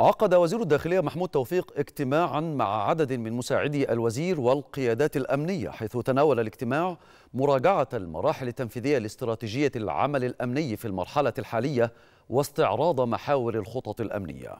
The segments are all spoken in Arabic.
عقد وزير الداخلية محمود توفيق اجتماعا مع عدد من مساعدي الوزير والقيادات الأمنية حيث تناول الاجتماع مراجعة المراحل التنفيذية لاستراتيجية العمل الأمني في المرحلة الحالية واستعراض محاور الخطط الأمنية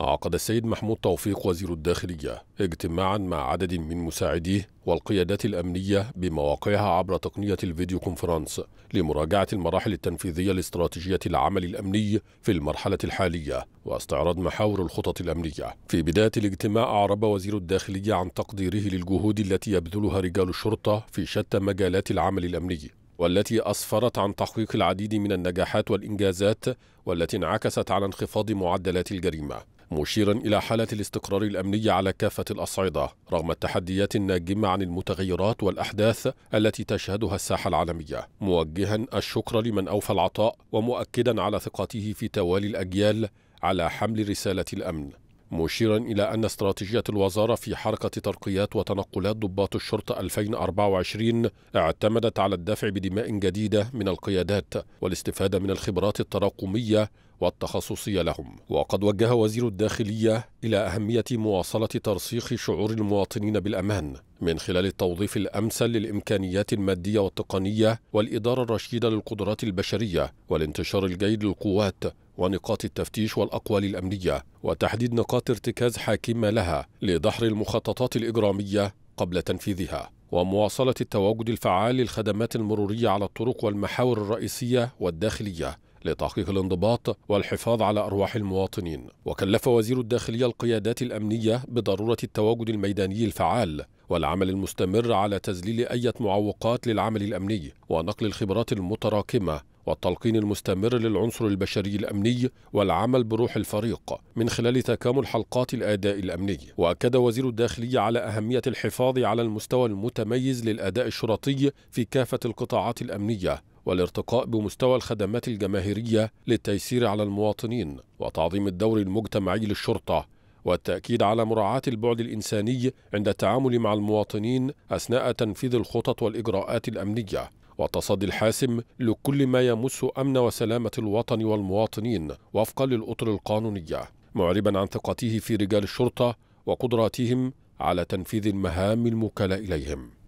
عقد السيد محمود توفيق وزير الداخلية اجتماعا مع عدد من مساعديه والقيادات الأمنية بمواقعها عبر تقنية الفيديو كونفرنس لمراجعة المراحل التنفيذية لاستراتيجية العمل الأمني في المرحلة الحالية واستعراض محاور الخطط الأمنية في بداية الاجتماع أعرب وزير الداخلية عن تقديره للجهود التي يبذلها رجال الشرطة في شتى مجالات العمل الأمني والتي أسفرت عن تحقيق العديد من النجاحات والإنجازات والتي انعكست على انخفاض معدلات الجريمة مشيرا إلى حالة الاستقرار الأمني على كافة الأصعدة رغم التحديات الناجمة عن المتغيرات والأحداث التي تشهدها الساحة العالمية موجها الشكر لمن أوفى العطاء ومؤكدا على ثقته في توالي الأجيال على حمل رسالة الأمن مشيرا إلى أن استراتيجية الوزارة في حركة ترقيات وتنقلات ضباط الشرطة 2024 اعتمدت على الدفع بدماء جديدة من القيادات والاستفادة من الخبرات التراكمية والتخصصية لهم وقد وجه وزير الداخلية إلى أهمية مواصلة ترسيخ شعور المواطنين بالأمان من خلال التوظيف الأمثل للإمكانيات المادية والتقنية والإدارة الرشيدة للقدرات البشرية والانتشار الجيد للقوات ونقاط التفتيش والأقوال الأمنية وتحديد نقاط ارتكاز حاكمة لها لدحر المخططات الإجرامية قبل تنفيذها ومواصلة التواجد الفعال للخدمات المرورية على الطرق والمحاور الرئيسية والداخلية لتحقيق الانضباط والحفاظ على أرواح المواطنين وكلف وزير الداخلية القيادات الأمنية بضرورة التواجد الميداني الفعال والعمل المستمر على تذليل أي معوقات للعمل الأمني ونقل الخبرات المتراكمة والتلقين المستمر للعنصر البشري الأمني والعمل بروح الفريق من خلال تكامل حلقات الأداء الأمني وأكد وزير الداخلية على أهمية الحفاظ على المستوى المتميز للأداء الشرطي في كافة القطاعات الأمنية والارتقاء بمستوى الخدمات الجماهيرية للتيسير على المواطنين وتعظيم الدور المجتمعي للشرطة والتأكيد على مراعاة البعد الإنساني عند التعامل مع المواطنين أثناء تنفيذ الخطط والإجراءات الأمنية وتصدي الحاسم لكل ما يمس أمن وسلامة الوطن والمواطنين وفقا للأطر القانونية معربا عن ثقته في رجال الشرطة وقدراتهم على تنفيذ المهام الموكلة إليهم